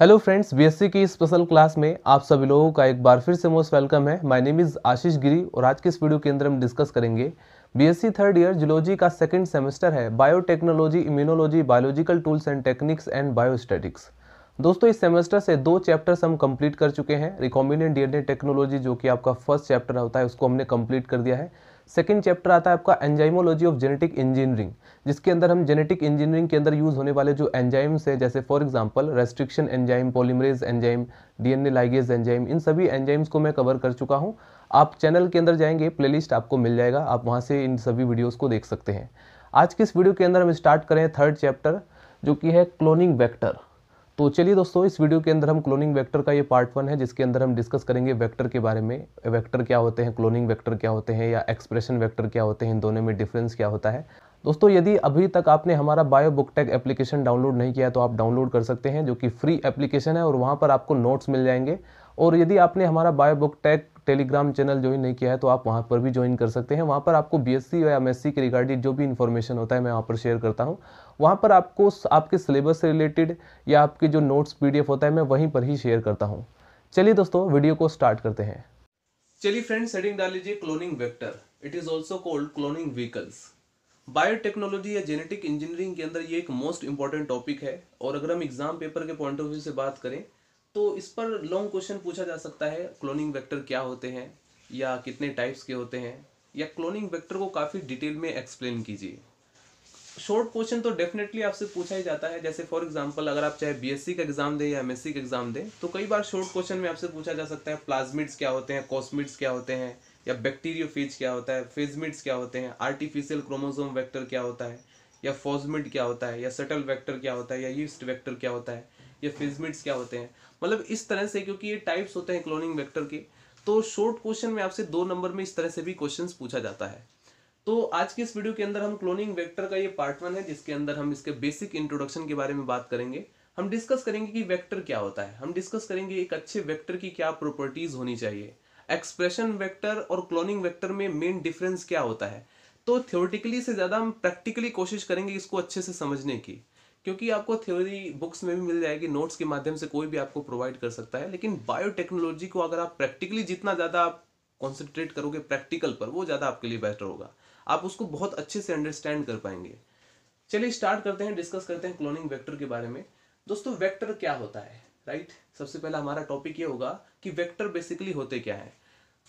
Hello friends BSc की special class में आप सभी लोगों का एक बार फिर से मोस्ट वेलकम है my name is Ashish Giri और आज के इस वीडियो के अंदर हम डिस्कस करेंगे बीएससी थर्ड ईयर जुलॉजी का सेकंड सेमेस्टर है biotechnology immunology biological tools and techniques and biostatistics दोस्तों इस सेमेस्टर से दो चैप्टर्स हम कंप्लीट कर चुके हैं रिकॉम्बिनेट डी टेक्नोलॉजी जो कि आपका फर्स्ट चैप्टर होता है उसको हमने कंप्लीट कर दिया है सेकेंड चैप्टर आता है आपका एंजाइमोलॉजी ऑफ जेनेटिक इंजीनियरिंग जिसके अंदर हम जेनेटिक इंजीनियरिंग के अंदर यूज़ होने वाले जो एंजाइम्स हैं जैसे for example restriction enzyme polymerase enzyme DNA ligase enzyme इन सभी एंजाइम्स को मैं कवर कर चुका हूँ आप चैनल के अंदर जाएंगे प्ले आपको मिल जाएगा आप वहाँ से इन सभी वीडियोज़ को देख सकते हैं आज की इस वीडियो के अंदर हम स्टार्ट करें थर्ड चैप्टर जो कि है क्लोनिंग वैक्टर तो चलिए दोस्तों इस वीडियो के अंदर हम क्लोनिंग वेक्टर का ये पार्ट वन है जिसके अंदर हम डिस्कस करेंगे वेक्टर के बारे में वेक्टर क्या होते हैं क्लोनिंग वेक्टर क्या होते हैं या एक्सप्रेशन वेक्टर क्या होते हैं इन दोनों में डिफरेंस क्या होता है दोस्तों यदि अभी तक आपने हमारा bio book tech application download नहीं किया तो आप डाउनलोड कर सकते हैं जो कि फ्री एप्लीकेशन है और वहाँ पर आपको नोट्स मिल जाएंगे और यदि आपने हमारा bio book tech Telegram channel join नहीं किया है तो आप वहाँ पर भी ज्वाइन कर सकते हैं वहाँ पर आपको सी या सी के रिगार्डिंग जो भी इन्फॉर्मेशन होता है मैं वहाँ पर शेयर करता हूँ वहाँ पर आपको आपके सिलेबस से रिलेटेड या आपके जो नोट्स पीडीएफ होता है मैं वहीं पर ही शेयर करता हूँ चलिए दोस्तों वीडियो को स्टार्ट करते हैं चलिए फ्रेंड्स हेडिंग डाल लीजिए cloning vector it is also called cloning vehicles biotechnology या जेनेटिक इंजीनियरिंग के अंदर ये एक मोस्ट इंपॉर्टेंट टॉपिक है और अगर हम एग्जाम पेपर के पॉइंट ऑफ व्यू से बात करें तो इस पर लॉन्ग क्वेश्चन पूछा जा सकता है क्लोनिंग वैक्टर क्या होते हैं या कितने टाइप्स के होते हैं या क्लोनिंग वैक्टर को काफ़ी डिटेल में एक्सप्लेन कीजिए शॉर्ट क्वेश्चन तो डेफिनेटली आपसे पूछा ही जाता है जैसे फॉर एग्जांपल अगर आप चाहे बीएससी का एग्जाम दें या एमएससी का एग्जाम दें तो कई बार शॉर्ट क्वेश्चन में आपसे पूछा जा सकता है प्लाज्मिड्स क्या होते हैं कॉस्मिड्स क्या होते हैं या बैक्टीरियो क्या होता है फेजमिड्स क्या होते हैं आर्टिफिशियल क्रोमोजोम वैक्टर क्या होता है या फॉजमिड क्या होता है या सटल वैक्टर क्या होता है या यीस्ट वैक्टर क्या होता है या फिजमिड्स क्या होते हैं मतलब इस तरह से क्योंकि ये टाइप्स होते हैं क्लोनिंग वैक्टर के तो शॉर्ट क्वेश्चन में आपसे दो नंबर में इस तरह से भी क्वेश्चन पूछा जाता है तो आज के इस वीडियो के अंदर हम क्लोनिंग वेक्टर का ये पार्ट वन है जिसके अंदर हम इसके बेसिक इंट्रोडक्शन के बारे में बात करेंगे हम डिस्कस करेंगे कि वेक्टर क्या होता है हम डिस्कस करेंगे एक अच्छे वेक्टर की क्या प्रॉपर्टीज होनी चाहिए एक्सप्रेशन वेक्टर और क्लोनिंग वेक्टर में मेन डिफरेंस क्या होता है तो थ्योरेटिकली से ज़्यादा हम प्रैक्टिकली कोशिश करेंगे इसको अच्छे से समझने की क्योंकि आपको थ्योरी बुक्स में भी मिल जाएगी नोट्स के माध्यम से कोई भी आपको प्रोवाइड कर सकता है लेकिन बायोटेक्नोलॉजी को अगर आप प्रैक्टिकली जितना ज़्यादा आप कॉन्सेंट्रेट करोगे प्रैक्टिकल पर वो ज़्यादा आपके लिए बेटर होगा आप उसको बहुत अच्छे से अंडरस्टैंड कर पाएंगे चलिए स्टार्ट करते हैं डिस्कस करते हैं क्लोनिंग वेक्टर के बारे में दोस्तों वेक्टर क्या होता है राइट right? सबसे पहला हमारा टॉपिक ये होगा कि वेक्टर बेसिकली होते क्या है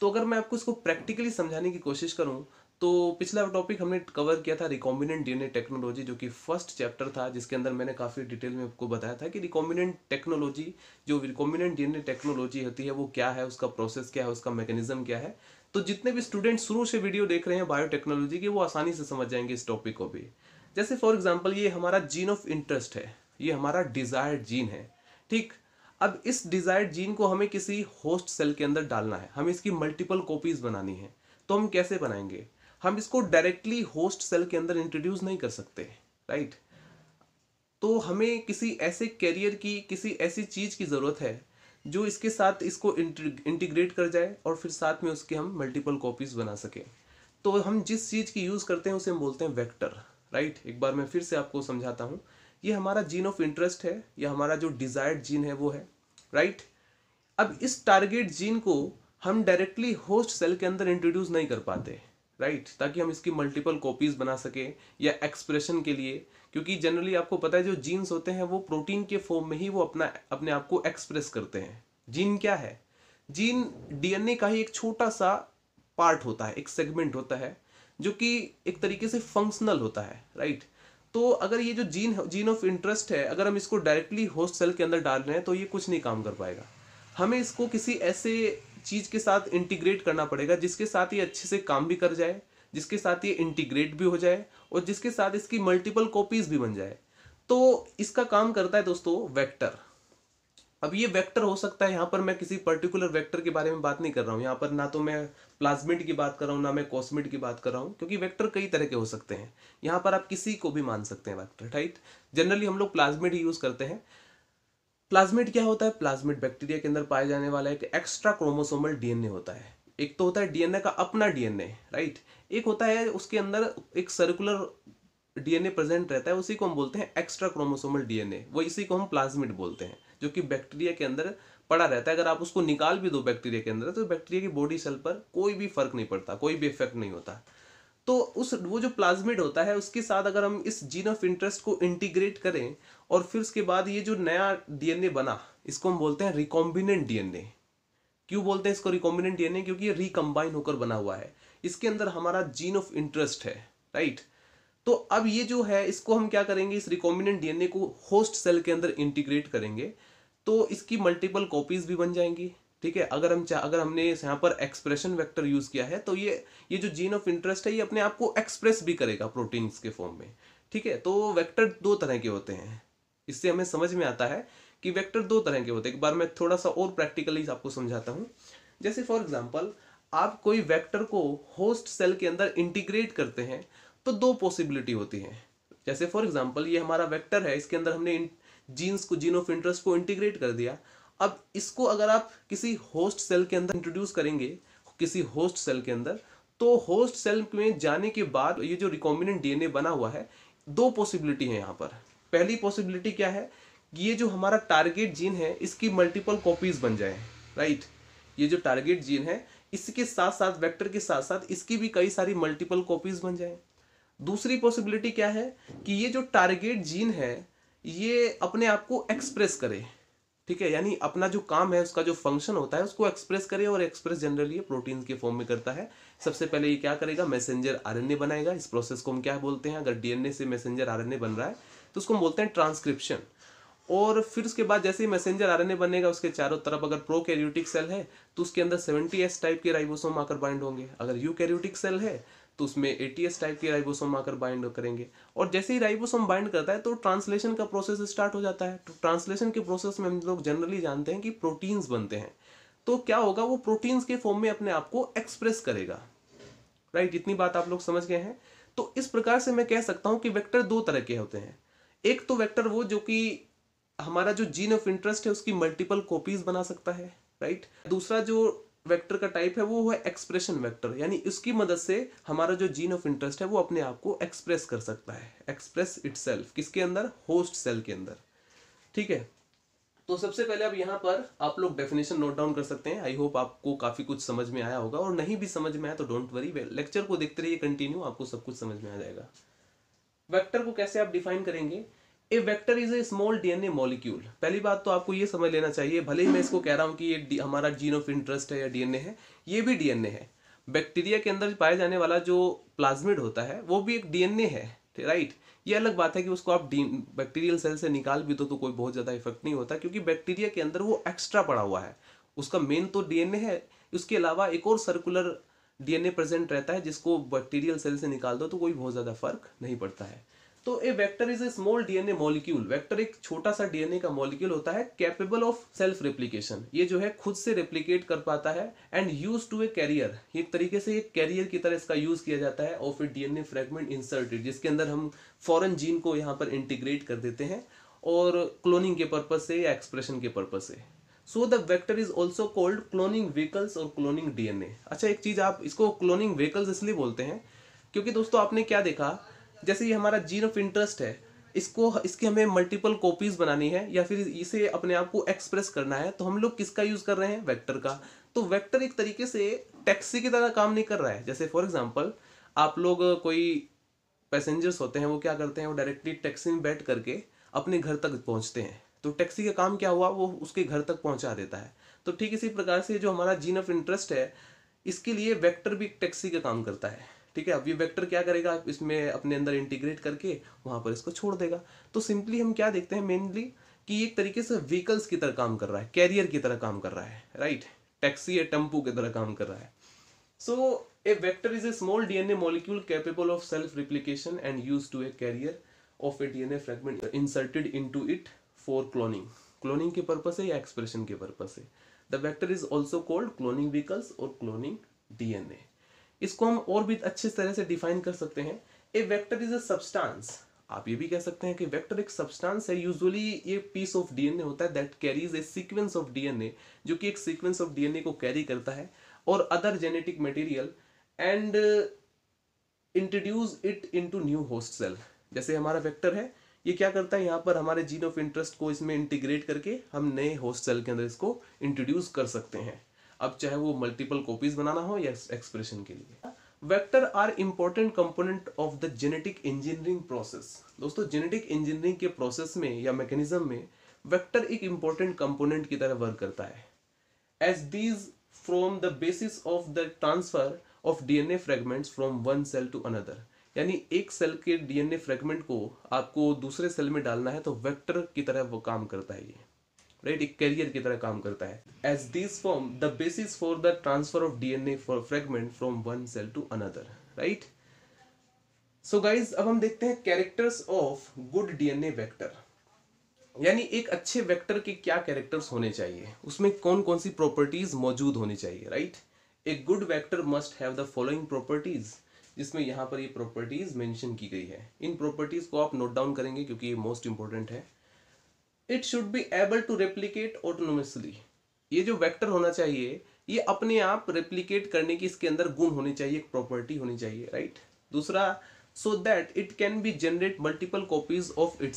तो अगर मैं आपको इसको प्रैक्टिकली समझाने की कोशिश करूँ तो पिछला टॉपिक हमने कवर किया था रिकॉम्बिनेंट डीएनए टेक्नोलॉजी जो कि फर्स्ट चैप्टर था जिसके अंदर मैंने काफ़ी डिटेल में आपको बताया था कि रिकॉम्बिनेंट टेक्नोलॉजी जो रिकॉम्बिनेंट डीएनए टेक्नोलॉजी होती है वो क्या है उसका प्रोसेस क्या है उसका मैकेनिज्म क्या है तो जितने भी स्टूडेंट शुरू से वीडियो देख रहे हैं बायोटेक्नोलॉजी के वो आसानी से समझ जाएंगे इस टॉपिक को भी जैसे फॉर एग्जाम्पल ये हमारा जीन ऑफ इंटरेस्ट है ये हमारा डिजायर्ड जीन है ठीक अब इस डिजायर्ड जीन को हमें किसी होस्ट सेल के अंदर डालना है हमें इसकी मल्टीपल कॉपीज बनानी है तो हम कैसे बनाएंगे हम इसको डायरेक्टली होस्ट सेल के अंदर इंट्रोड्यूस नहीं कर सकते राइट तो हमें किसी ऐसे कैरियर की किसी ऐसी चीज़ की ज़रूरत है जो इसके साथ इसको इंटीग्रेट कर जाए और फिर साथ में उसके हम मल्टीपल कॉपीज़ बना सकें तो हम जिस चीज़ की यूज़ करते हैं उसे हम बोलते हैं वेक्टर राइट एक बार मैं फिर से आपको समझाता हूँ ये हमारा जीन ऑफ इंटरेस्ट है या हमारा जो डिज़ायर्ड जीन है वो है राइट अब इस टारगेट जीन को हम डायरेक्टली होस्ट सेल के अंदर इंट्रोड्यूस नहीं कर पाते राइट ताकि हम इसकी मल्टीपल कॉपीज़ बना सकें या एक्सप्रेशन के लिए क्योंकि जनरली आपको पता है जो जीन्स होते हैं वो प्रोटीन के फॉर्म में ही वो अपना अपने आप को एक्सप्रेस करते हैं जीन क्या है जीन डीएनए का ही एक छोटा सा पार्ट होता है एक सेगमेंट होता है जो कि एक तरीके से फंक्शनल होता है राइट तो अगर ये जो जीन जीन ऑफ इंटरेस्ट है अगर हम इसको डायरेक्टली होस्ट सेल के अंदर डाल रहे हैं तो ये कुछ नहीं काम कर पाएगा हमें इसको किसी ऐसे चीज़ के साथ इंटीग्रेट करना पड़ेगा जिसके साथ ये अच्छे से काम भी कर जाए जिसके साथ ये इंटीग्रेट भी हो जाए और जिसके साथ इसकी मल्टीपल कॉपीज भी बन जाए तो इसका काम करता है दोस्तों वेक्टर अब ये वेक्टर हो सकता है यहाँ पर मैं किसी पर्टिकुलर वेक्टर के बारे में बात नहीं कर रहा हूँ यहाँ पर ना तो मैं प्लाज्मिड की बात कर रहा हूँ ना मैं कॉस्मिड की बात कर रहा हूँ क्योंकि वेक्टर कई तरह के हो सकते हैं यहाँ पर आप किसी को भी मान सकते हैं वेक्टर राइट जनरली हम लोग प्लाज्मिड ही यूज़ करते हैं प्लाज्मिड क्या होता है प्लाज्मिड बैक्टीरिया के अंदर पाया जाने वाला एक एक्स्ट्रा क्रोमोसोमल डीएनए होता है एक तो होता है डीएनए का अपना डीएनए राइट एक होता है उसके अंदर एक सर्कुलर डीएनए प्रेजेंट रहता है उसी को हम बोलते हैं एक्स्ट्रा क्रोमोसोमल डीएनए वो इसी को हम प्लाज्मिड बोलते हैं जो कि बैक्टीरिया के अंदर पड़ा रहता है अगर आप उसको निकाल भी दो बैक्टीरिया के अंदर तो बैक्टीरिया की बॉडी सेल पर कोई भी फर्क नहीं पड़ता कोई भी इफेक्ट नहीं होता तो उस वो जो प्लाज्मिड होता है उसके साथ अगर हम इस जीन ऑफ इंटरेस्ट को इंटीग्रेट करें और फिर उसके बाद ये जो नया डीएनए बना इसको हम बोलते हैं रिकॉम्बिनेंट डीएनए क्यों बोलते हैं इसको रिकॉम्बिनेंट डीएनए क्योंकि ये रिकम्बाइन होकर बना हुआ है इसके अंदर हमारा जीन ऑफ इंटरेस्ट है राइट तो अब ये जो है इसको हम क्या करेंगे इस रिकॉम्बिनेंट डीएनए को होस्ट सेल के अंदर इंटीग्रेट करेंगे तो इसकी मल्टीपल कॉपीज भी बन जाएंगी ठीक है अगर हम अगर हमने यहाँ पर एक्सप्रेशन वेक्टर यूज़ किया है तो ये ये जो जीन ऑफ इंटरेस्ट है ये अपने आप को एक्सप्रेस भी करेगा प्रोटीन्स के फॉर्म में ठीक है तो वेक्टर दो तरह के होते हैं इससे हमें समझ में आता है कि वेक्टर दो तरह के होते हैं एक बार मैं थोड़ा सा और प्रैक्टिकली आपको समझाता हूँ जैसे फॉर एग्जाम्पल आप कोई वैक्टर को होस्ट सेल के अंदर इंटीग्रेट करते हैं तो दो पॉसिबिलिटी होती है जैसे फॉर एग्जाम्पल ये हमारा वैक्टर है इसके अंदर हमने जीन्स को जीन ऑफ इंटरेस्ट को इंटीग्रेट कर दिया अब इसको अगर आप किसी होस्ट सेल के अंदर इंट्रोड्यूस करेंगे किसी होस्ट सेल के अंदर तो होस्ट सेल में जाने के बाद ये जो रिकॉम्बिनेंट डीएनए बना हुआ है दो पॉसिबिलिटी है यहाँ पर पहली पॉसिबिलिटी क्या है कि ये जो हमारा टारगेट जीन है इसकी मल्टीपल कॉपीज बन जाए राइट ये जो टारगेट जीन है इसके साथ साथ वेक्टर के साथ साथ इसकी भी कई सारी मल्टीपल कॉपीज बन जाए दूसरी पॉसिबिलिटी क्या है कि ये जो टारगेट जीन है ये अपने आप को एक्सप्रेस करे ठीक है यानी अपना जो काम है उसका जो फंक्शन होता है उसको एक्सप्रेस करे और एक्सप्रेस जनरली प्रोटीन के फॉर्म में करता है सबसे पहले ये क्या करेगा मैसेंजर आर बनाएगा इस प्रोसेस को हम क्या बोलते हैं अगर डीएनए से मैसेंजर आरएनए बन रहा है तो उसको हम बोलते हैं ट्रांसक्रिप्शन और फिर उसके बाद जैसे ही मैसेंजर आरएनए बनेगा उसके चारों तरफ अगर प्रो कैरियोटिक सेल है तो उसके अंदर सेवेंटी एस टाइप के राइबोसोम आकर बाइंड होंगे अगर यू कैरियोटिक सेल है तो उसमें एटीएस टाइप के राइबोसोम आकर बाइंड करेंगे और जैसे ही राइबोसोम बाइंड करता है तो ट्रांसलेशन का प्रोसेस स्टार्ट हो जाता है तो ट्रांसलेशन के प्रोसेस में हम लोग जनरली जानते हैं कि प्रोटीन्स बनते हैं तो क्या होगा वो प्रोटीन्स के फॉर्म में अपने आप को एक्सप्रेस करेगा राइट right, जितनी बात आप लोग समझ गए हैं तो इस प्रकार से मैं कह सकता हूं कि वेक्टर दो तरह के होते हैं एक तो वेक्टर वो जो कि हमारा जो जीन ऑफ इंटरेस्ट है उसकी मल्टीपल कॉपीज बना सकता है राइट right? दूसरा जो वेक्टर का टाइप है वो है एक्सप्रेशन वेक्टर यानी इसकी मदद से हमारा जो जीन ऑफ इंटरेस्ट है वो अपने आप को एक्सप्रेस कर सकता है एक्सप्रेस इट किसके अंदर होस्ट सेल के अंदर ठीक है तो सबसे पहले अब यहाँ पर आप लोग डेफिनेशन नोट डाउन कर सकते हैं आई होप आपको काफ़ी कुछ समझ में आया होगा और नहीं भी समझ में आया तो डोंट वरी लेक्चर को देखते रहिए कंटिन्यू आपको सब कुछ समझ में आ जाएगा वेक्टर को कैसे आप डिफाइन करेंगे a vector is a small DNA molecule पहली बात तो आपको ये समझ लेना चाहिए भले ही मैं इसको कह रहा हूँ कि ये हमारा जीन ऑफ इंटरेस्ट है या डीएनए है ये भी डीएनए है बैक्टीरिया के अंदर पाया जाने वाला जो प्लाज्मिड होता है वो भी एक डीएनए है राइट ये अलग बात है कि उसको आप डी बैक्टीरियल सेल से निकाल भी दो तो कोई बहुत ज़्यादा इफेक्ट नहीं होता क्योंकि बैक्टीरिया के अंदर वो एक्स्ट्रा पड़ा हुआ है उसका मेन तो डीएनए है उसके अलावा एक और सर्कुलर डीएनए प्रेजेंट रहता है जिसको बैक्टीरियल सेल से निकाल दो तो कोई बहुत ज़्यादा फर्क नहीं पड़ता है तो a vector is a small DNA molecule vector एक छोटा सा डीएनए का मॉलिक्यूल होता है कैपेबल ऑफ सेल्फ रेप्लीकेशन ये जो है खुद से रेप्लीकेट कर पाता है and use to a carrier एक तरीके से एक कैरियर की तरह इसका यूज किया जाता है of a DNA fragment inserted जिसके अंदर हम फॉरन जीन को यहाँ पर इंटीग्रेट कर देते हैं और क्लोनिंग के पर्पज से या एक्सप्रेशन के पर्पज से so the vector is also called cloning vehicles और क्लोनिंग डीएनए अच्छा एक चीज आप इसको क्लोनिंग व्हीकल्स इसलिए बोलते हैं क्योंकि दोस्तों आपने क्या देखा जैसे ये हमारा जीन ऑफ इंटरेस्ट है इसको इसकी हमें मल्टीपल कॉपीज़ बनानी है या फिर इसे अपने आप को एक्सप्रेस करना है तो हम लोग किसका यूज़ कर रहे हैं वेक्टर का तो वेक्टर एक तरीके से टैक्सी की तरह काम नहीं कर रहा है जैसे फॉर एग्जांपल आप लोग कोई पैसेंजर्स होते हैं वो क्या करते हैं वो डायरेक्टली टैक्सी में बैठ करके अपने घर तक पहुँचते हैं तो टैक्सी का काम क्या हुआ वो उसके घर तक पहुँचा देता है तो ठीक इसी प्रकार से जो हमारा जीन ऑफ इंटरेस्ट है इसके लिए वेक्टर भी टैक्सी का काम करता है ठीक है अब ये वेक्टर क्या करेगा इसमें अपने अंदर इंटीग्रेट करके वहां पर इसको छोड़ देगा तो सिंपली हम क्या देखते हैं मेनली कि एक तरीके से व्हीकल्स की तरह काम कर रहा है कैरियर की तरह काम कर रहा है राइट टैक्सी या टेम्पू की तरह काम कर रहा है so a vector is a small DNA molecule capable of self replication and use to a carrier of a DNA fragment inserted to it for cloning cloning के पर्पज है या एक्सप्रेशन के पर्पज है the vector is also called cloning vehicles और cloning DNA इसको हम और भी अच्छे तरह से डिफाइन कर सकते हैं a vector is a substance आप ये भी कह सकते हैं कि वेक्टर एक सब्सटेंस है यूजुअली ये पीस ऑफ डीएनए होता है that carries a sequence of DNA जो कि एक सीक्वेंस ऑफ डीएनए को कैरी करता है और other genetic material and introduce it into new host cell जैसे हमारा वेक्टर है ये क्या करता है यहाँ पर हमारे जीन ऑफ इंटरेस्ट को इसमें इंटीग्रेट करके हम नए होस्ट सेल के अंदर इसको इंट्रोड्यूस कर सकते हैं अब चाहे वो मल्टीपल कॉपीज बनाना हो या एक्सप्रेशन के लिए vector are important component of the genetic engineering process दोस्तों जेनेटिक इंजीनियरिंग के प्रोसेस में या मैकेनिज्म में वेक्टर एक इम्पोर्टेंट कंपोनेंट की तरह वर्क करता है as these from the basis of the transfer of DNA fragments from one cell to another यानी एक सेल के डीएनए फ्रेगमेंट को आपको दूसरे सेल में डालना है तो वेक्टर की तरह वो काम करता है ये राइट एक कैरियर की तरह काम करता है as this form the basis for the transfer of DNA for fragment from one cell to another right so guys अब हम देखते हैं characters of good DNA vector यानी एक अच्छे वेक्टर के क्या कैरेक्टर्स होने चाहिए उसमें कौन कौन सी प्रॉपर्टीज मौजूद होनी चाहिए right a good vector must have the following properties जिसमें यहाँ पर ये प्रॉपर्टीज मेंशन की गई है इन प्रॉपर्टीज को आप नोट डाउन करेंगे क्योंकि ये मोस्ट इंपॉर्टेंट है it should be able to replicate autonomously ये जो वेक्टर होना चाहिए ये अपने आप रेप्लीकेट करने की इसके अंदर गुण होनी चाहिए एक प्रॉपर्टी होनी चाहिए राइट दूसरा so that it can be generate multiple copies of it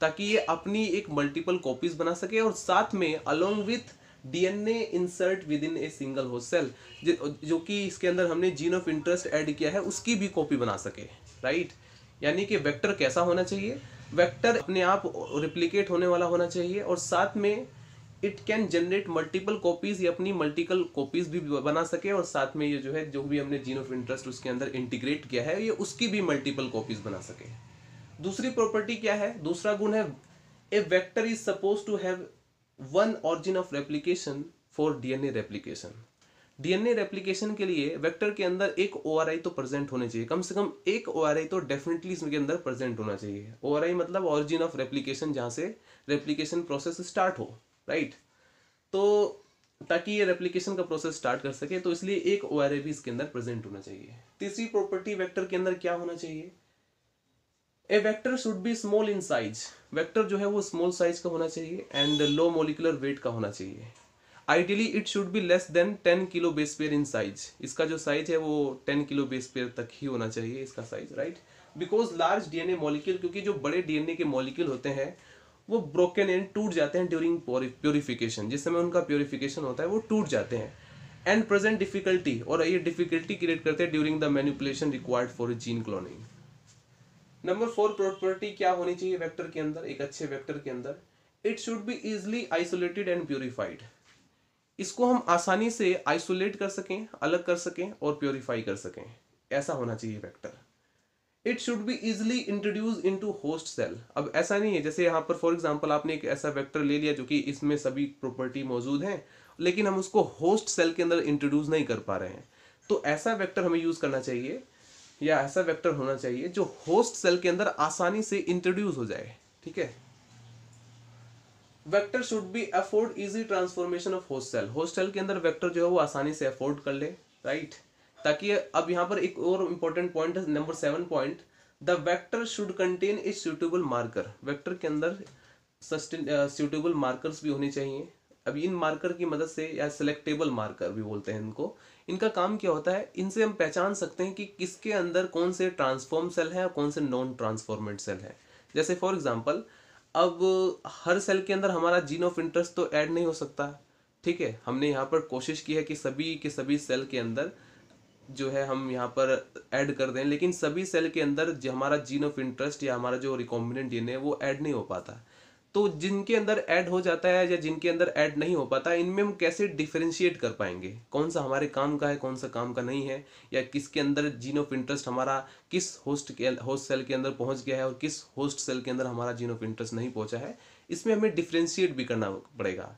ताकि ये अपनी एक मल्टीपल कॉपीज बना सके और साथ में along with DNA insert within a single हो सेल जो कि इसके अंदर हमने जीन ऑफ इंटरेस्ट ऐड किया है उसकी भी कॉपी बना सके राइट यानी कि वेक्टर कैसा होना चाहिए वेक्टर अपने आप रिप्लीकेट होने वाला होना चाहिए और साथ में it can generate multiple copies या अपनी मल्टीपल कॉपीज भी बना सके और साथ में ये जो है जो भी हमने जीन ऑफ इंटरेस्ट उसके अंदर इंटीग्रेट किया है ये उसकी भी मल्टीपल कॉपीज बना सके दूसरी प्रॉपर्टी क्या है दूसरा गुण है a vector is suppose to have one origin of replication for DNA replication DNA replication के लिए वेक्टर के अंदर एक ओ तो प्रेजेंट होने चाहिए कम से कम एक ओ तो डेफिनेटली इसके अंदर प्रेजेंट होना चाहिए ओ मतलब ऑरिजिन ऑफ रेप्लिकेशन जहाँ से रेप्लिकेशन प्रोसेस स्टार्ट हो राइट तो ताकि ये रेप्लिकेशन का प्रोसेस स्टार्ट कर सके तो इसलिए एक ओ भी इसके अंदर प्रेजेंट होना चाहिए तीसरी प्रॉपर्टी वैक्टर के अंदर क्या होना चाहिए a vector should be small in size vector जो है वो स्मॉल साइज का होना चाहिए एंड लो मोलिकुलर वेट का होना चाहिए ideally it should be less than ten kilo base pair in size इसका जो साइज है वो टेन किलो बेस पेयर तक ही होना चाहिए इसका size right because large DNA molecule क्योंकि जो बड़े डीएनए के मॉलिक्यूल होते हैं वो ब्रोकन एंड टूट जाते हैं ड्यूरिंग प्योरिफिकेशन जिस समय उनका प्योरिफिकेशन होता है वो टूट जाते हैं एंड प्रेजेंट डिफिकल्टी और ये डिफिकल्टी क्रिएट करते हैं during the manipulation required for gene cloning number four property क्या होनी चाहिए वेक्टर के अंदर एक अच्छे वेक्टर के अंदर it should be easily isolated and purified इसको हम आसानी से आइसोलेट कर सकें अलग कर सकें और प्योरीफाई कर सकें ऐसा होना चाहिए vector it should be easily introduce to host cell अब ऐसा नहीं है जैसे यहाँ पर फॉर एग्जाम्पल आपने एक ऐसा वैक्टर ले लिया जो कि इसमें सभी प्रॉपर्टी मौजूद हैं लेकिन हम उसको होस्ट सेल के अंदर इंट्रोड्यूस नहीं कर पा रहे हैं तो ऐसा वैक्टर हमें यूज़ करना चाहिए या ऐसा वैक्टर होना चाहिए जो होस्ट सेल के अंदर आसानी से इंट्रोड्यूस हो जाए ठीक है vector should be afford easy transformation of host cell host cell के अंदर वेक्टर जो है वो आसानी से अफोर्ड कर ले राइट ताकि अब यहाँ पर एक और इम्पोर्टेंट पॉइंट है number seven point the vector should contain a suitable marker vector के अंदर सूटेबल मार्कर्स uh, भी होने चाहिए अब इन मार्कर की मदद से या सिलेक्टेबल मार्कर भी बोलते हैं इनको इनका काम क्या होता है इनसे हम पहचान सकते हैं कि किसके अंदर कौन से ट्रांसफॉर्म सेल है और कौन से नॉन ट्रांसफॉर्मेड सेल है जैसे फॉर एग्जाम्पल अब हर सेल के अंदर हमारा जीन ऑफ इंटरेस्ट तो ऐड नहीं हो सकता ठीक है हमने यहाँ पर कोशिश की है कि सभी के सभी सेल के अंदर जो है हम यहाँ पर ऐड कर दें लेकिन सभी सेल के अंदर जो हमारा जीन ऑफ इंटरेस्ट या हमारा जो रिकॉम्बिनेंट डीएनए है वो ऐड नहीं हो पाता तो जिनके अंदर ऐड हो जाता है या जिनके अंदर ऐड नहीं हो पाता इनमें हम कैसे डिफ्रेंशिएट कर पाएंगे कौन सा हमारे काम का है कौन सा काम का नहीं है या किसके अंदर जीन ऑफ इंटरेस्ट हमारा किस होस्ट के होस्ट सेल के अंदर पहुंच गया है और किस होस्ट सेल के अंदर हमारा जीन ऑफ इंटरेस्ट नहीं पहुंचा है इसमें हमें डिफ्रेंशिएट भी करना पड़ेगा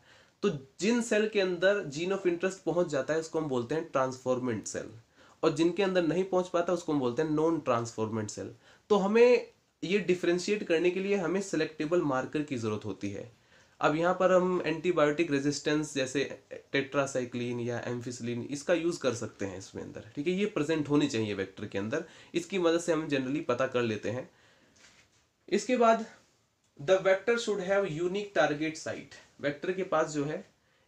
तो जिन सेल के अंदर जीन ऑफ इंटरेस्ट पहुंच जाता है उसको हम बोलते हैं ट्रांसफॉर्मेंट सेल और जिनके अंदर नहीं पहुंच पाता उसको हम बोलते हैं नॉन ट्रांसफॉर्मेंट सेल तो हमें ये डिफ्रेंशिएट करने के लिए हमें सेलेक्टेबल मार्कर की ज़रूरत होती है अब यहाँ पर हम एंटीबायोटिक रेजिस्टेंस जैसे टेट्रासाइक्लिन या एम्फिसलिन इसका यूज़ कर सकते हैं इसमें अंदर ठीक है ये प्रेजेंट होनी चाहिए वेक्टर के अंदर इसकी मदद से हम जनरली पता कर लेते हैं इसके बाद the vector should have unique target site vector के पास जो है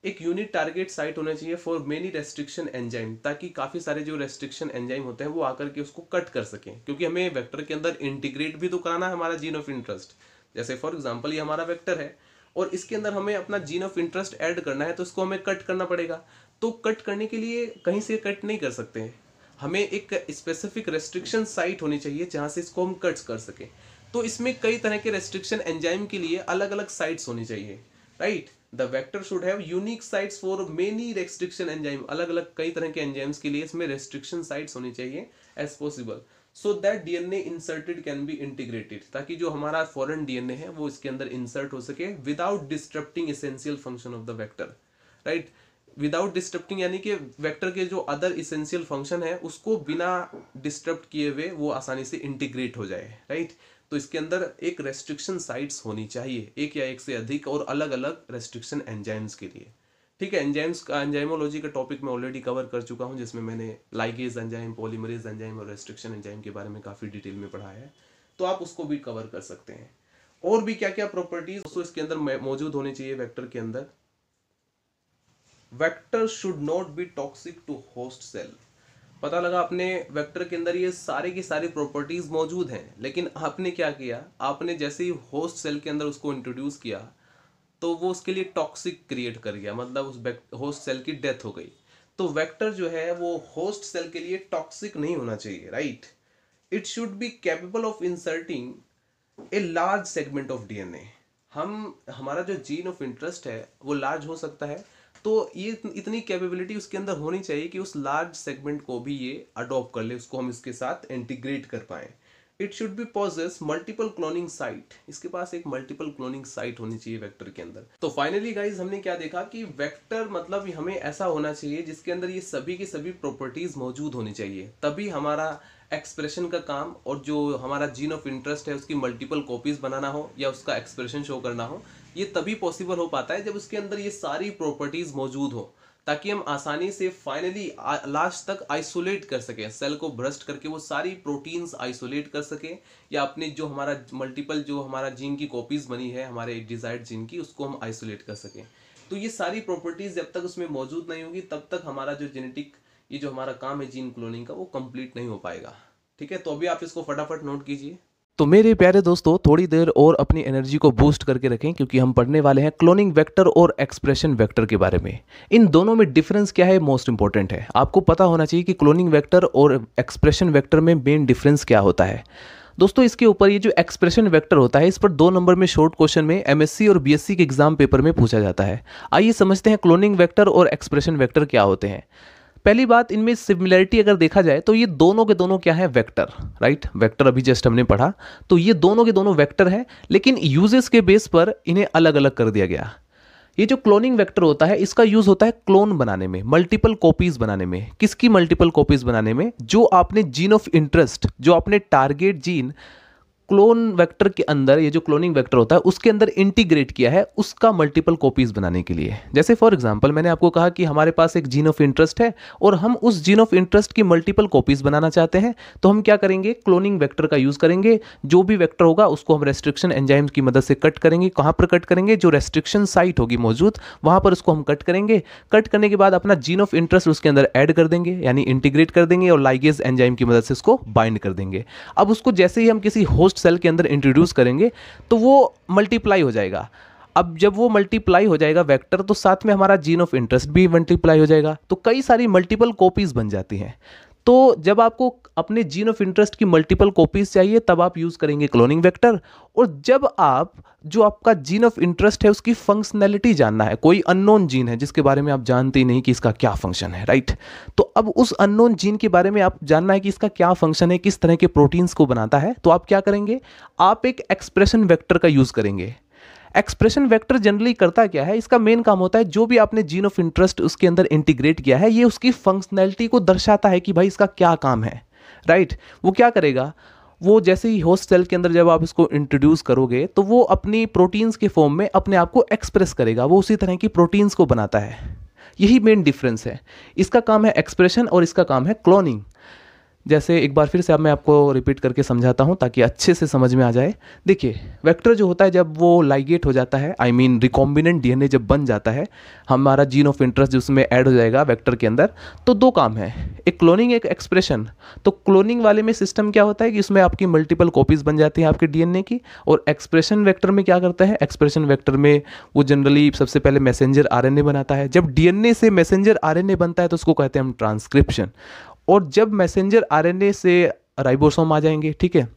एक यूनिट टारगेट साइट होना चाहिए फॉर मेनी रेस्ट्रिक्शन एंजाइम ताकि काफ़ी सारे जो रेस्ट्रिक्शन एंजाइम होते हैं वो आकर के उसको कट कर सकें क्योंकि हमें वेक्टर के अंदर इंटीग्रेट भी तो कराना है हमारा जीन ऑफ इंटरेस्ट जैसे फॉर एग्जाम्पल ये हमारा वेक्टर है और इसके अंदर हमें अपना जीन ऑफ इंटरेस्ट ऐड करना है तो इसको हमें कट करना पड़ेगा तो कट करने के लिए कहीं से कट नहीं कर सकते हैं हमें एक स्पेसिफिक रेस्ट्रिक्शन साइट होनी चाहिए जहाँ से इसको हम कट कर सकें तो इसमें कई तरह के रेस्ट्रिक्शन एंजाइम के लिए अलग अलग साइट्स होनी चाहिए right the vector should have unique sites for many restriction enzyme अलग अलग कई तरह के एंजाइम्स के लिए इसमें रेस्ट्रिक्शन साइट्स होनी चाहिए as possible so that D N A inserted can be integrated ताकि जो हमारा फॉरन डी एन ए है वो इसके अंदर इंसर्ट हो सके without disturbing essential function of the vector right without disturbing यानी कि वैक्टर के जो अदर इसेंशियल फंक्शन है उसको बिना डिस्टर्ब किए हुए वो आसानी से इंटीग्रेट हो जाए राइट right? तो इसके अंदर एक रेस्ट्रिक्शन साइट्स होनी चाहिए एक या एक से अधिक और अलग अलग रेस्ट्रिक्शन एंजाइम्स के लिए ठीक है एंजाइम्स का एंजाइमोलॉजी का टॉपिक मैं ऑलरेडी कवर कर चुका हूँ जिसमें मैंने लाइगेज एंजाइम पॉलीमरेज एंजाइम और रेस्ट्रिक्शन एंजाइम के बारे में काफ़ी डिटेल में पढ़ा है तो आप उसको भी कवर कर सकते हैं और भी क्या क्या प्रॉपर्टीज दोस्तों इसके अंदर मौजूद होनी चाहिए वैक्टर के अंदर vector should not be toxic to host cell पता लगा अपने वेक्टर के अंदर ये सारे की सारी प्रॉपर्टीज़ मौजूद हैं लेकिन आपने क्या किया आपने जैसे ही होस्ट सेल के अंदर उसको इंट्रोड्यूस किया तो वो उसके लिए टॉक्सिक क्रिएट कर गया मतलब उस होस्ट सेल की डेथ हो गई तो वेक्टर जो है वो होस्ट सेल के लिए टॉक्सिक नहीं होना चाहिए right it should be capable of inserting a large segment of DNA हम हमारा जो जीन ऑफ इंटरेस्ट है वो लार्ज हो सकता है तो ये इतनी कैपेबिलिटी उसके अंदर होनी चाहिए कि उस लार्ज सेगमेंट को भी ये अडोप्ट कर ले उसको हम इसके साथ इंटीग्रेट कर पाए it should be possess multiple cloning site इसके पास एक मल्टीपल क्लोनिंग साइट होनी चाहिए वेक्टर के अंदर तो फाइनली गाइज हमने क्या देखा कि वेक्टर मतलब हमें ऐसा होना चाहिए जिसके अंदर ये सभी की सभी प्रॉपर्टीज मौजूद होनी चाहिए तभी हमारा एक्सप्रेशन का काम और जो हमारा जीन ऑफ इंटरेस्ट है उसकी मल्टीपल कॉपीज बनाना हो या उसका एक्सप्रेशन शो करना हो ये तभी पॉसिबल हो पाता है जब उसके अंदर ये सारी प्रॉपर्टीज़ मौजूद हो ताकि हम आसानी से फाइनली लास्ट तक आइसोलेट कर सकें सेल को भ्रष्ट करके वो सारी प्रोटीन्स आइसोलेट कर सकें या अपने जो हमारा मल्टीपल जो हमारा जीन की कॉपीज़ बनी है हमारे डिज़ायर्ड जीन की उसको हम आइसोलेट कर सकें तो ये सारी प्रॉपर्टीज़ जब तक उसमें मौजूद नहीं होगी तब तक हमारा जो जेनेटिक ये जो हमारा काम है जीन क्लोनिंग का वो कंप्लीट नहीं हो पाएगा ठीक है तो अभी आप इसको फटाफट नोट कीजिए तो मेरे प्यारे दोस्तों थोड़ी देर और अपनी एनर्जी को बूस्ट करके रखें क्योंकि हम पढ़ने वाले हैं क्लोनिंग वेक्टर और एक्सप्रेशन वेक्टर के बारे में इन दोनों में डिफरेंस क्या है मोस्ट इंपॉर्टेंट है आपको पता होना चाहिए कि क्लोनिंग वेक्टर और एक्सप्रेशन वेक्टर में मेन डिफरेंस क्या होता है दोस्तों इसके ऊपर ये जो एक्सप्रेशन वेक्टर होता है इस पर दो नंबर में शॉर्ट क्वेश्चन में एमएससी और बीएससी के एग्जाम पेपर में पूछा जाता है आइए समझते हैं क्लोनिंग वेक्टर और एक्सप्रेशन वेक्टर क्या होते हैं पहली बात इनमें सिमिलरिटी अगर देखा जाए तो ये दोनों के दोनों क्या है वेक्टर राइट वेक्टर अभी जस्ट हमने पढ़ा तो ये दोनों के दोनों वेक्टर है लेकिन यूजेस के बेस पर इन्हें अलग अलग कर दिया गया ये जो क्लोनिंग वेक्टर होता है इसका यूज होता है क्लोन बनाने में मल्टीपल कॉपीज बनाने में किसकी मल्टीपल कॉपीज बनाने में जो आपने जीन ऑफ इंटरेस्ट जो आपने टारगेट जीन क्लोन वेक्टर के अंदर ये जो क्लोनिंग वेक्टर होता है उसके अंदर इंटीग्रेट किया है उसका मल्टीपल कॉपीज बनाने के लिए जैसे फॉर एग्जांपल मैंने आपको कहा कि हमारे पास एक जीन ऑफ इंटरेस्ट है और हम उस जीन ऑफ इंटरेस्ट की मल्टीपल कॉपीज बनाना चाहते हैं तो हम क्या करेंगे क्लोनिंग वैक्टर का यूज करेंगे जो भी वैक्टर होगा उसको हम रेस्ट्रिक्शन एंजाइम की मदद से कट करेंगे कहाँ पर कट करेंगे जो रेस्ट्रिक्शन साइट होगी मौजूद वहाँ पर उसको हम कट करेंगे कट करने के बाद अपना जीन ऑफ इंटरेस्ट उसके अंदर एड कर देंगे यानी इंटीग्रेट कर देंगे और लाइगेज एंजाइम की मदद से उसको बाइंड कर देंगे अब उसको जैसे ही हम किसी होस्ट सेल के अंदर इंट्रोड्यूस करेंगे तो वो मल्टीप्लाई हो जाएगा अब जब वो मल्टीप्लाई हो जाएगा वेक्टर तो साथ में हमारा जीन ऑफ इंटरेस्ट भी मल्टीप्लाई हो जाएगा तो कई सारी मल्टीपल कॉपीज़ बन जाती हैं तो जब आपको अपने जीन ऑफ इंटरेस्ट की मल्टीपल कॉपीज चाहिए तब आप यूज़ करेंगे क्लोनिंग वेक्टर और जब आप जो आपका जीन ऑफ इंटरेस्ट है उसकी फंक्शनैलिटी जानना है कोई अननोन जीन है जिसके बारे में आप जानते ही नहीं कि इसका क्या फंक्शन है राइट तो अब उस अननोन जीन के बारे में आप जानना है कि इसका क्या फंक्शन है किस तरह के प्रोटीन्स को बनाता है तो आप क्या करेंगे आप एक एक्सप्रेशन वैक्टर का यूज़ करेंगे एक्सप्रेशन वेक्टर जनरली करता क्या है इसका मेन काम होता है जो भी आपने जीन ऑफ इंटरेस्ट उसके अंदर इंटीग्रेट किया है ये उसकी फंक्शनैलिटी को दर्शाता है कि भाई इसका क्या काम है राइट right? वो क्या करेगा वो जैसे ही होस्ट सेल के अंदर जब आप इसको इंट्रोड्यूस करोगे तो वो अपनी प्रोटीन्स के फॉर्म में अपने आप को एक्सप्रेस करेगा वो उसी तरह की प्रोटीन्स को बनाता है यही मेन डिफरेंस है इसका काम है एक्सप्रेशन और इसका काम है क्लोनिंग जैसे एक बार फिर से अब मैं आपको रिपीट करके समझाता हूँ ताकि अच्छे से समझ में आ जाए देखिए वेक्टर जो होता है जब वो लाइगेट हो जाता है आई मीन रिकॉम्बिनेंट डीएनए जब बन जाता है हमारा जीन ऑफ इंटरेस्ट उसमें ऐड हो जाएगा वेक्टर के अंदर तो दो काम है एक क्लोनिंग एक एक्सप्रेशन तो क्लोनिंग वाले में सिस्टम क्या होता है कि उसमें आपकी मल्टीपल कॉपीज़ बन जाती हैं आपके डी की और एक्सप्रेशन वैक्टर में क्या करता है एक्सप्रेशन वैक्टर में वो जनरली सबसे पहले मैसेंजर आर बनाता है जब डी से मैसेंजर आर बनता है तो उसको कहते हैं हम ट्रांसक्रिप्शन और जब मैसेंजर आर से राइबोसोम आ जाएंगे ठीक है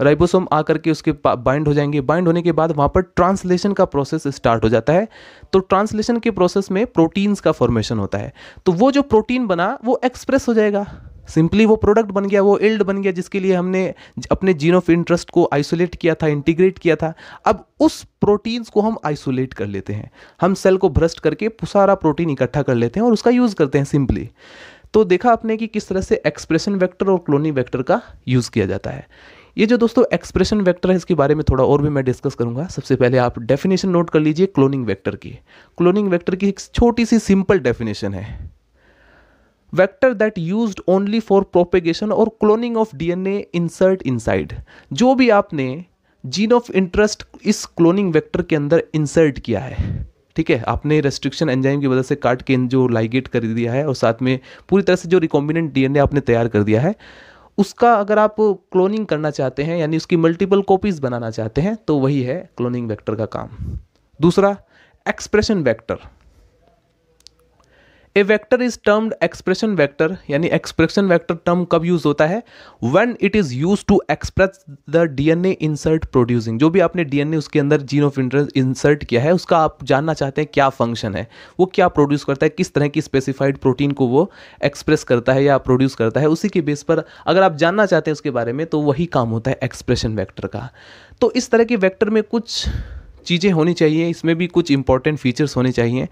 राइबोसोम आ करके उसके बाइंड हो जाएंगे बाइंड होने के बाद वहाँ पर ट्रांसलेशन का प्रोसेस स्टार्ट हो जाता है तो ट्रांसलेशन के प्रोसेस में प्रोटीन्स का फॉर्मेशन होता है तो वो जो प्रोटीन बना वो एक्सप्रेस हो जाएगा सिंपली वो प्रोडक्ट बन गया वो इल्ड बन गया जिसके लिए हमने अपने जीन ऑफ इंटरेस्ट को आइसोलेट किया था इंटीग्रेट किया था अब उस प्रोटीन्स को हम आइसोलेट कर लेते हैं हम सेल को भ्रष्ट करके सारा प्रोटीन इकट्ठा कर लेते हैं और उसका यूज़ करते हैं सिंपली तो देखा आपने कि किस तरह से एक्सप्रेशन वेक्टर और क्लोनी वेक्टर का यूज़ किया जाता है ये जो दोस्तों एक्सप्रेशन वेक्टर है इसके बारे में थोड़ा और भी मैं डिस्कस करूंगा सबसे पहले आप डेफिनेशन नोट कर लीजिए क्लोनिंग वेक्टर की क्लोनिंग वेक्टर की एक छोटी सी सिंपल डेफिनेशन है vector that use only for propagation और cloning of DNA insert inside जो भी आपने जीन ऑफ इंटरेस्ट इस क्लोनिंग वेक्टर के अंदर इंसर्ट किया है ठीक है आपने रेस्ट्रिक्शन एंजाइम की वजह से काट के जो लाइगेट कर दिया है और साथ में पूरी तरह से जो रिकॉम्बिनेंट डीएनए आपने तैयार कर दिया है उसका अगर आप क्लोनिंग करना चाहते हैं यानी उसकी मल्टीपल कॉपीज़ बनाना चाहते हैं तो वही है क्लोनिंग वेक्टर का काम दूसरा expression vector a vector is termed expression vector यानी एक्सप्रेशन वेक्टर टर्म कब यूज होता है when it is use to express the DNA insert producing जो भी आपने डीएनए उसके अंदर जीन ऑफ इंटरेस्ट इंसर्ट किया है उसका आप जानना चाहते हैं क्या फंक्शन है वो क्या प्रोड्यूस करता है किस तरह की स्पेसिफाइड प्रोटीन को वो एक्सप्रेस करता है या प्रोड्यूस करता है उसी के बेस पर अगर आप जानना चाहते हैं उसके बारे में तो वही काम होता है एक्सप्रेशन वैक्टर का तो इस तरह के वैक्टर में कुछ चीज़ें होनी चाहिए इसमें भी कुछ इंपॉर्टेंट फीचर्स होने चाहिए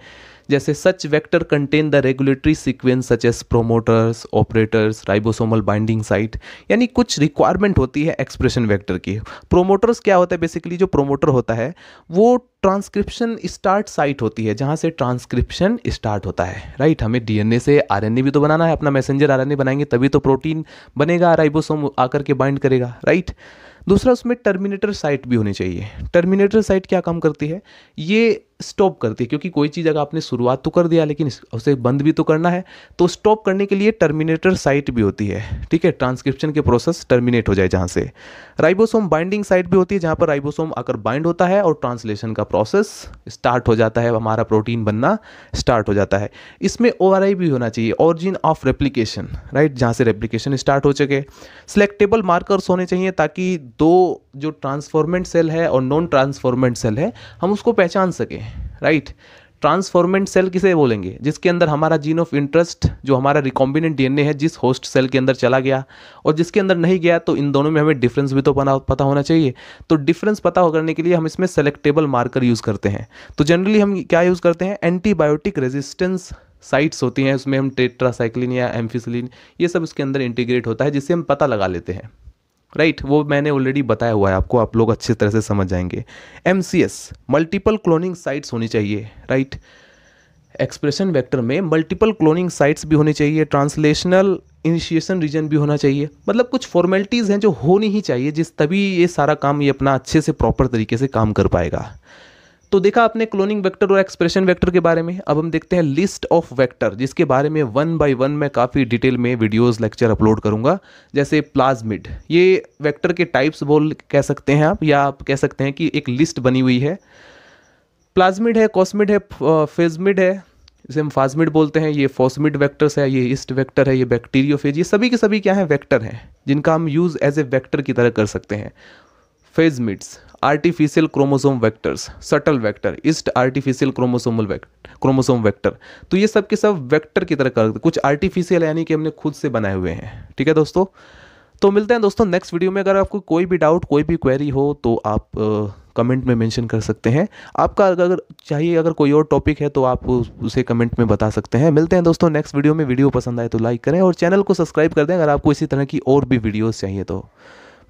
जैसे such vector contain the regulatory sequence such as promoters operators ribosomal binding site यानी कुछ रिक्वायरमेंट होती है एक्सप्रेशन वेक्टर की प्रोमोटर्स क्या होता है बेसिकली जो प्रोमोटर होता है वो ट्रांसक्रिप्शन स्टार्ट साइट होती है जहाँ से ट्रांसक्रिप्शन स्टार्ट होता है राइट हमें डीएनए से आरएनए भी तो बनाना है अपना मैसेंजर आरएनए बनाएंगे तभी तो प्रोटीन बनेगा राइबोसोम आकर के बाइंड करेगा राइट दूसरा उसमें टर्मिनेटर साइट भी होनी चाहिए टर्मिनेटर साइट क्या काम करती है ये स्टॉप करती है क्योंकि कोई चीज़ अगर आपने शुरुआत तो कर दिया लेकिन उसे बंद भी तो करना है तो स्टॉप करने के लिए टर्मिनेटर साइट भी होती है ठीक है ट्रांसक्रिप्शन के प्रोसेस टर्मिनेट हो जाए जहाँ से राइबोसोम बाइंडिंग साइट भी होती है जहाँ पर राइबोसोम आकर बाइंड होता है और ट्रांसलेशन का प्रोसेस स्टार्ट हो जाता है हमारा प्रोटीन बनना स्टार्ट हो जाता है इसमें ओ भी होना चाहिए ऑरिजिन ऑफ रेप्लीकेशन राइट जहाँ से रेप्लीकेशन स्टार्ट हो चुके सेलेक्टेबल मार्कर्स होने चाहिए ताकि दो जो ट्रांसफॉर्मेंट सेल है और नॉन ट्रांसफॉर्मेंट सेल है हम उसको पहचान सकें राइट ट्रांसफॉर्मेंट सेल किसे बोलेंगे जिसके अंदर हमारा जीन ऑफ इंटरेस्ट जो हमारा रिकॉम्बिनेंट डीएनए है जिस होस्ट सेल के अंदर चला गया और जिसके अंदर नहीं गया तो इन दोनों में हमें डिफरेंस भी तो पता होना चाहिए तो डिफरेंस पता करने के लिए हम इसमें सेलेक्टेबल मार्कर यूज़ करते हैं तो जनरली हम क्या यूज़ करते हैं एंटीबायोटिक रेजिस्टेंस साइट्स होती हैं उसमें हम टेट्रासाइक्लिन या एम्फिसलिन ये सब उसके अंदर इंटीग्रेट होता है जिससे हम पता लगा लेते हैं राइट वो मैंने ऑलरेडी बताया हुआ है आपको आप लोग अच्छी तरह से समझ जाएंगे M C S multiple cloning sites होनी चाहिए राइट एक्सप्रेशन वेक्टर में मल्टीपल क्लोनिंग साइट्स भी होनी चाहिए ट्रांसलेशनल इनिशिएशन रीजन भी होना चाहिए मतलब कुछ फॉर्मेलिटीज़ हैं जो होनी ही चाहिए जिस तभी ये सारा काम ये अपना अच्छे से प्रॉपर तरीके से काम कर पाएगा तो देखा आपने क्लोनिंग वेक्टर और एक्सप्रेशन वेक्टर के बारे में अब हम देखते हैं लिस्ट ऑफ वेक्टर जिसके बारे में वन बाय वन मैं काफ़ी डिटेल में वीडियोस लेक्चर अपलोड करूंगा जैसे प्लाज्मिड ये वेक्टर के टाइप्स बोल कह सकते हैं आप या आप कह सकते हैं कि एक लिस्ट बनी हुई है प्लाज्मिड है कॉस्मिड है फेजमिड है जिसे हम फाजमिड बोलते हैं ये फॉस्मिड वैक्टर्स है ये ईस्ट वैक्टर है ये बैक्टीरियोफेज ये सभी के सभी क्या हैं वैक्टर हैं जिनका हम यूज़ एज ए वैक्टर की तरह कर सकते हैं phagemids artificial chromosome vectors shuttle vector yeast artificial chromosomal chromosome vector तो ये सब के सब वेक्टर की तरह कर कुछ आर्टिफिशियल यानी कि हमने खुद से बनाए हुए हैं ठीक है दोस्तों तो मिलते हैं दोस्तों नेक्स्ट वीडियो में अगर आपको कोई भी डाउट कोई भी क्वेरी हो तो आप कमेंट में मेंशन कर सकते हैं आपका अगर चाहिए अगर कोई और टॉपिक है तो आप उसे कमेंट में बता सकते हैं मिलते हैं दोस्तों नेक्स्ट वीडियो में वीडियो पसंद आए तो लाइक करें और चैनल को सब्सक्राइब कर दें अगर आपको इसी तरह की और भी वीडियोज़ चाहिए तो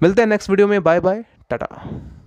मिलते हैं नेक्स्ट वीडियो में बाय बाय टाटा